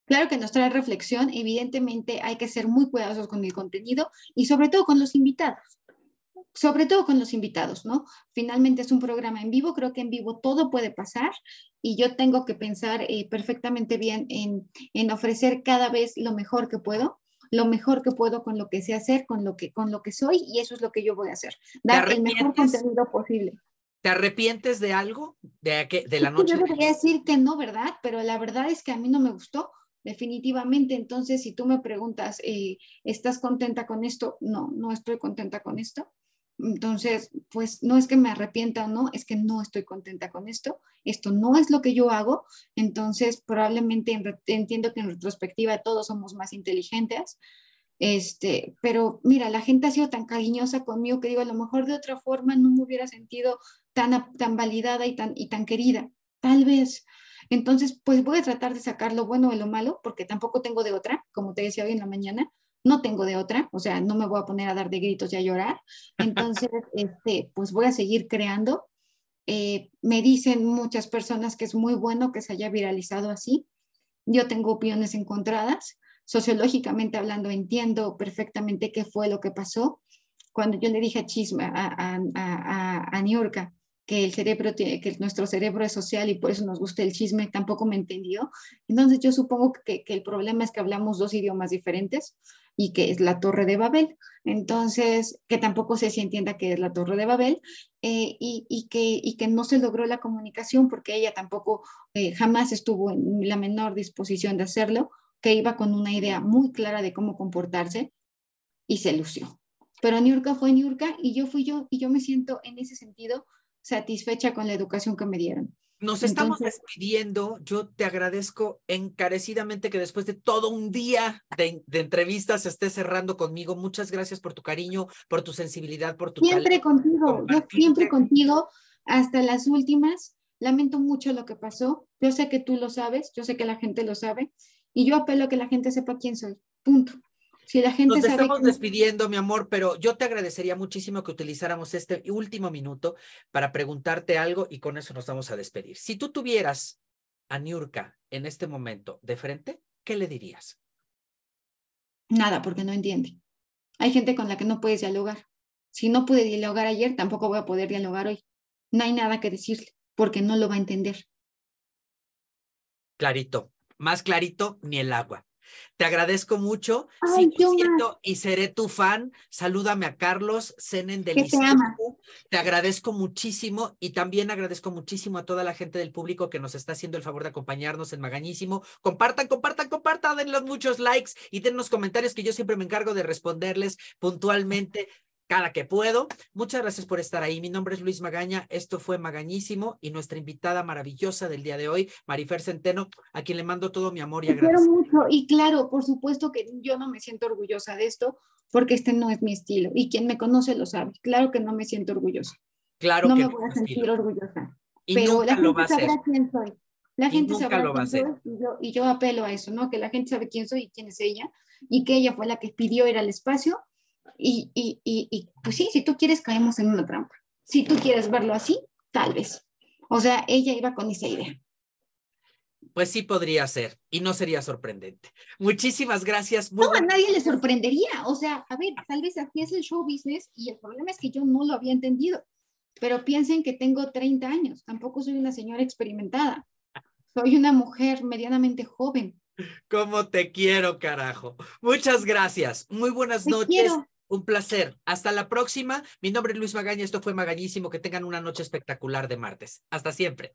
Claro que nos trae reflexión, evidentemente hay que ser muy cuidadosos con el contenido y sobre todo con los invitados sobre todo con los invitados, ¿no? Finalmente es un programa en vivo, creo que en vivo todo puede pasar y yo tengo que pensar eh, perfectamente bien en, en, ofrecer cada vez lo mejor que puedo, lo mejor que puedo con lo que sé hacer, con lo que, con lo que soy y eso es lo que yo voy a hacer, dar el mejor contenido posible. ¿Te arrepientes de algo de, de la noche? Yo decir que no, ¿verdad? Pero la verdad es que a mí no me gustó definitivamente. Entonces, si tú me preguntas, eh, ¿estás contenta con esto? No, no estoy contenta con esto. Entonces, pues no es que me arrepienta o no, es que no estoy contenta con esto, esto no es lo que yo hago, entonces probablemente entiendo que en retrospectiva todos somos más inteligentes, este, pero mira, la gente ha sido tan cariñosa conmigo que digo, a lo mejor de otra forma no me hubiera sentido tan, tan validada y tan, y tan querida, tal vez. Entonces, pues voy a tratar de sacar lo bueno de lo malo, porque tampoco tengo de otra, como te decía hoy en la mañana, no tengo de otra, o sea, no me voy a poner a dar de gritos y a llorar. Entonces, este, pues voy a seguir creando. Eh, me dicen muchas personas que es muy bueno que se haya viralizado así. Yo tengo opiniones encontradas. Sociológicamente hablando, entiendo perfectamente qué fue lo que pasó. Cuando yo le dije a Chisma, a, a, que el cerebro que nuestro cerebro es social y por eso nos gusta el chisme, tampoco me entendió. Entonces yo supongo que, el problema es que hablamos dos idiomas diferentes y que es la Torre de Babel. Entonces, que tampoco sé si entienda que es la Torre de Babel eh, y, que, que no se logró la comunicación porque ella tampoco eh, jamás estuvo en la menor disposición de hacerlo, que iba con una idea muy clara de cómo comportarse y se lució. Pero Niurka fue Niurka y yo fui yo y yo me siento en ese sentido satisfecha con la educación que me dieron. Nos estamos despidiendo. Yo te agradezco encarecidamente que después de todo un día de, entrevistas estés cerrando conmigo. Muchas gracias por tu cariño, por tu sensibilidad, por tu... Siempre contigo, yo siempre contigo hasta las últimas. Lamento mucho lo que pasó. Yo sé que tú lo sabes, yo sé que la gente lo sabe y yo apelo a que la gente sepa quién soy. Punto. Nos estamos despidiendo, mi amor, pero yo te agradecería muchísimo que utilizáramos este último minuto para preguntarte algo y con eso nos vamos a despedir. Si tú tuvieras a Niurka en este momento de frente, ¿qué le dirías? Nada, porque no entiende. Hay gente con la que no puedes dialogar. Si no pude dialogar ayer, tampoco voy a poder dialogar hoy. No hay nada que decirle, porque no lo va a entender. Clarito, más clarito ni el agua. Te agradezco mucho. y seré tu fan. Salúdame a Carlos, cenen del Te, te agradezco muchísimo y también agradezco muchísimo a toda la gente del público que nos está haciendo el favor de acompañarnos en Magañísimo. Compartan, compartan, compartan, los muchos likes y los comentarios que yo siempre me encargo de responderles puntualmente cada que puedo. Muchas gracias por estar ahí. Mi nombre es Luis Magaña. Esto fue Magañísimo y nuestra invitada maravillosa del día de hoy, Marifer Centeno, a quien le mando todo mi amor y agradecimiento. mucho y claro, por supuesto que yo no me siento orgullosa de esto porque este no es mi estilo y quien me conoce lo sabe. Claro que no me siento orgullosa. Claro no me voy a sentir orgullosa. pero la gente lo sabrá quién soy. La gente lo va Y yo, y yo apelo a eso, ¿no? Que la gente sabe quién soy y quién es ella, y que ella fue la que pidió ir al espacio y, pues sí, si tú quieres caemos en una trampa. Si tú quieres verlo así, tal vez. O sea, ella iba con esa idea. Pues sí podría ser y no sería sorprendente. Muchísimas gracias. no, a nadie le sorprendería. O sea, a ver, tal vez aquí es el show business y el problema es que yo no lo había entendido. Pero piensen que tengo 30 años, tampoco soy una señora experimentada. Soy una mujer medianamente joven. ¿Cómo te quiero, carajo? Muchas gracias. Muy buenas noches. Un placer. Hasta la próxima. Mi nombre es Luis Magaña. Esto fue Magañísimo. Que tengan una noche espectacular de martes. Hasta siempre.